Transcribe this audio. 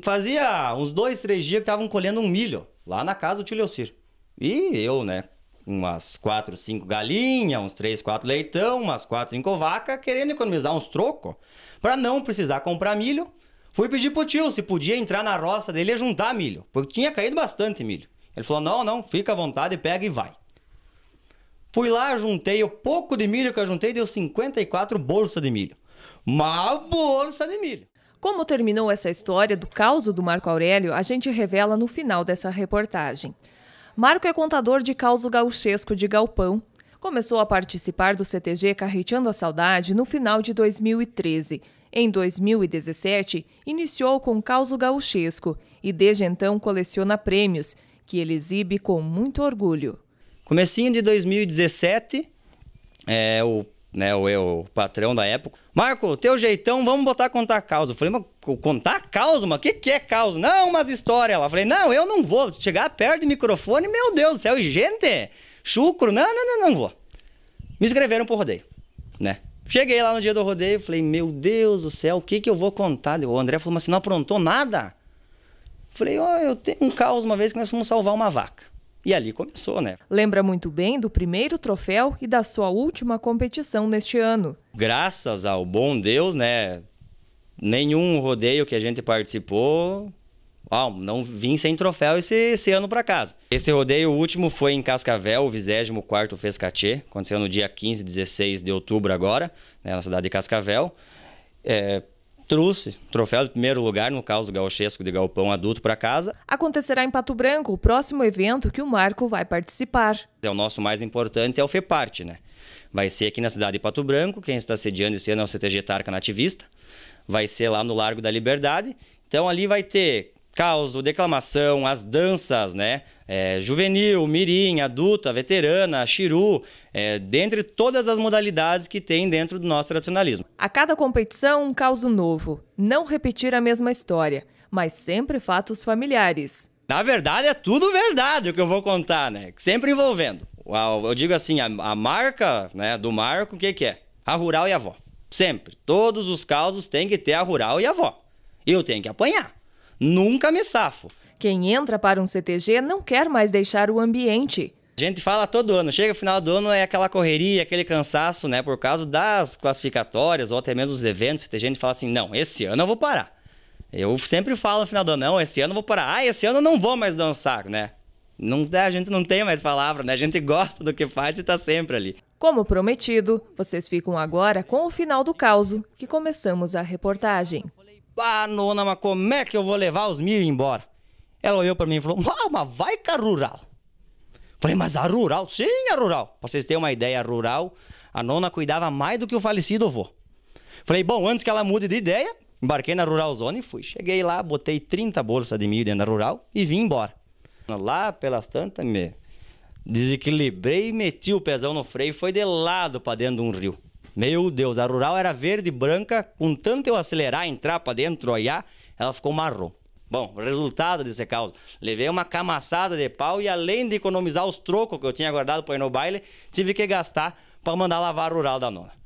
fazia uns dois, três dias que estavam colhendo um milho lá na casa do tio Leocir. E eu, né? Umas quatro, cinco galinhas, uns três, quatro leitão, umas quatro, cinco vacas, querendo economizar uns trocos para não precisar comprar milho. Fui pedir pro tio se podia entrar na roça dele e juntar milho, porque tinha caído bastante milho. Ele falou: não, não, fica à vontade, pega e vai. Fui lá, juntei o pouco de milho que eu juntei, deu 54 bolsas de milho. Uma bolsa de milho. Como terminou essa história do caos do Marco Aurélio, a gente revela no final dessa reportagem. Marco é contador de caos gauchesco de galpão. Começou a participar do CTG Carreteando a Saudade no final de 2013. Em 2017, iniciou com Caos Gauchesco e desde então coleciona prêmios, que ele exibe com muito orgulho. Comecinho de 2017, é, o né, o, eu, o patrão da época. Marco, teu jeitão, vamos botar contar causa. Eu falei, mas contar causa? Mas o que, que é causa? Não, umas histórias. Ela falei, não, eu não vou. Chegar perto do microfone, meu Deus do céu, e gente, chucro, não, não, não, não vou. Me inscreveram pro rodeio, né? Cheguei lá no dia do rodeio, falei, meu Deus do céu, o que que eu vou contar? O André falou, mas você não aprontou nada? Falei, ó, oh, eu tenho um caos uma vez que nós fomos salvar uma vaca. E ali começou, né? Lembra muito bem do primeiro troféu e da sua última competição neste ano. Graças ao bom Deus, né? Nenhum rodeio que a gente participou. não vim sem troféu esse, esse ano para casa. Esse rodeio último foi em Cascavel, o 24 Fescatê. Aconteceu no dia 15 e 16 de outubro agora, né, na cidade de Cascavel. É, trouxe o troféu de primeiro lugar no caso gauchesco de galpão adulto para casa. Acontecerá em Pato Branco o próximo evento que o Marco vai participar. É o nosso mais importante é o FEPARTE, né? Vai ser aqui na cidade de Pato Branco, quem está sediando esse ano é o CTG Tarca Nativista. Vai ser lá no Largo da Liberdade. Então ali vai ter causo, declamação, as danças, né? É, juvenil, mirim, adulta, veterana, chiru, é, dentre todas as modalidades que tem dentro do nosso tradicionalismo. A cada competição, um causo novo. Não repetir a mesma história, mas sempre fatos familiares. Na verdade, é tudo verdade o que eu vou contar, né? Sempre envolvendo. Eu digo assim, a, a marca né, do Marco, o que, que é? A rural e a avó. Sempre. Todos os causos têm que ter a rural e a avó. Eu tenho que apanhar. Nunca me safo. Quem entra para um CTG não quer mais deixar o ambiente. A gente fala todo ano, chega o final do ano é aquela correria, aquele cansaço, né, por causa das classificatórias ou até mesmo dos eventos. Tem gente que fala assim: "Não, esse ano eu vou parar". Eu sempre falo no final do ano, não, esse ano eu vou parar. Ah, esse ano eu não vou mais dançar, né? Não, a gente não tem mais palavra, né? A gente gosta do que faz e tá sempre ali. Como prometido, vocês ficam agora com o final do caos, que começamos a reportagem. Ah, nona, mas como é que eu vou levar os mil embora? Ela olhou para mim e falou: ah, mas vai com a é rural. Falei, mas a rural? Sim, a rural. Pra vocês terem uma ideia, a rural, a nona cuidava mais do que o falecido avô. Falei, bom, antes que ela mude de ideia, embarquei na Rural Zone e fui. Cheguei lá, botei 30 bolsas de mil dentro da Rural e vim embora. Lá pelas tantas, me desequilibrei, meti o pezão no freio e foi de lado para dentro de um rio. Meu Deus, a rural era verde e branca, com tanto eu acelerar, entrar para dentro, olhar, ela ficou marrom. Bom, resultado desse caos. Levei uma camaçada de pau e além de economizar os trocos que eu tinha guardado para ir no baile, tive que gastar para mandar lavar a rural da nona.